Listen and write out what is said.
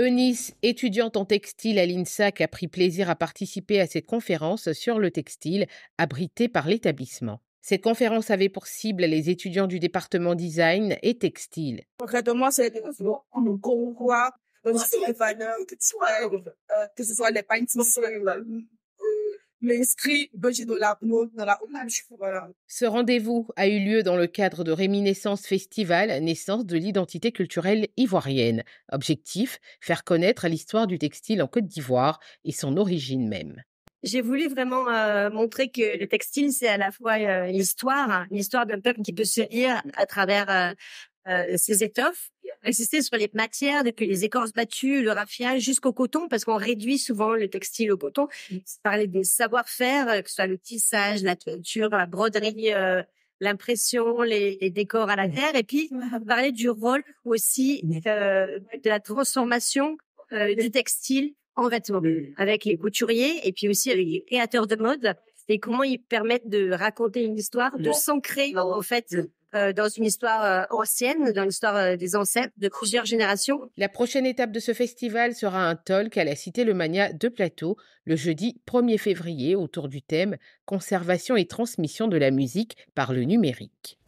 Eunice, étudiante en textile à l'INSAC, a pris plaisir à participer à cette conférence sur le textile abritée par l'établissement. Cette conférence avait pour cible les étudiants du département design et textile. Concrètement, c'est les que ce soit les ce rendez-vous a eu lieu dans le cadre de Réminiscence Festival, naissance de l'identité culturelle ivoirienne. Objectif, faire connaître l'histoire du textile en Côte d'Ivoire et son origine même. J'ai voulu vraiment euh, montrer que le textile, c'est à la fois euh, l'histoire, hein, l'histoire d'un peuple qui peut se lire à travers euh, ses étoffes, insister sur les matières, depuis les écorces battues, le raffia, jusqu'au coton, parce qu'on réduit souvent le textile au coton. Mm. parler des savoir-faire, euh, que ce soit le tissage, la teinture, la broderie, euh, l'impression, les, décors à la mm. terre. Et puis, mm. parler du rôle aussi euh, de la transformation du textile en vêtements, avec les couturiers et puis aussi avec les créateurs de mode et comment ils permettent de raconter une histoire, de s'ancrer en fait euh, dans une histoire euh, ancienne, dans l'histoire euh, des ancêtres de plusieurs générations. La prochaine étape de ce festival sera un talk à la Cité Le Mania de Plateau le jeudi 1er février autour du thème Conservation et transmission de la musique par le numérique.